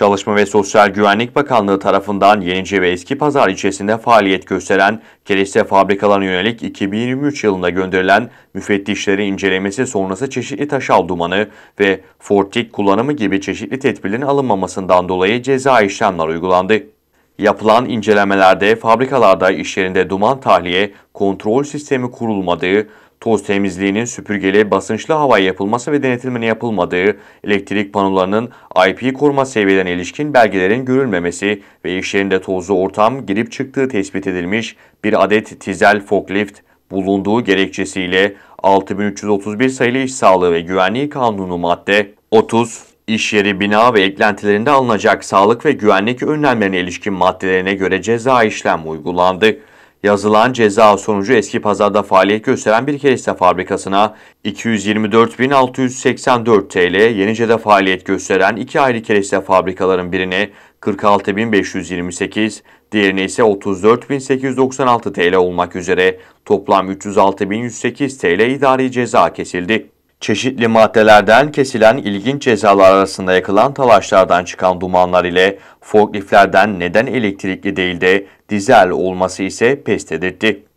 Çalışma ve Sosyal Güvenlik Bakanlığı tarafından Yenice ve Eski Pazar ilçesinde faaliyet gösteren kereste fabrikalarına yönelik 2023 yılında gönderilen müfettişleri incelemesi sonrası çeşitli taşal dumanı ve fortik kullanımı gibi çeşitli tedbirlerin alınmamasından dolayı ceza işlemler uygulandı. Yapılan incelemelerde fabrikalarda iş yerinde duman tahliye kontrol sistemi kurulmadığı, toz temizliğinin süpürgeli basınçlı hava yapılması ve denetilmenin yapılmadığı, elektrik panolarının IP koruma seviyelerine ilişkin belgelerin görülmemesi ve iş yerinde tozlu ortam girip çıktığı tespit edilmiş bir adet tizel forklift bulunduğu gerekçesiyle 6331 sayılı İş Sağlığı ve Güvenliği Kanunu madde 30 İş yeri, bina ve eklentilerinde alınacak sağlık ve güvenlik önlemlerine ilişkin maddelerine göre ceza işlem uygulandı. Yazılan ceza sonucu eski pazarda faaliyet gösteren bir kilise fabrikasına 224.684 TL, Yenice'de faaliyet gösteren iki ayrı kilise fabrikaların birine 46.528, diğerine ise 34.896 TL olmak üzere toplam 306.108 TL idari ceza kesildi. Çeşitli maddelerden kesilen ilginç cezalar arasında yakılan talaşlardan çıkan dumanlar ile forkliflerden neden elektrikli değil de dizel olması ise pest edildi.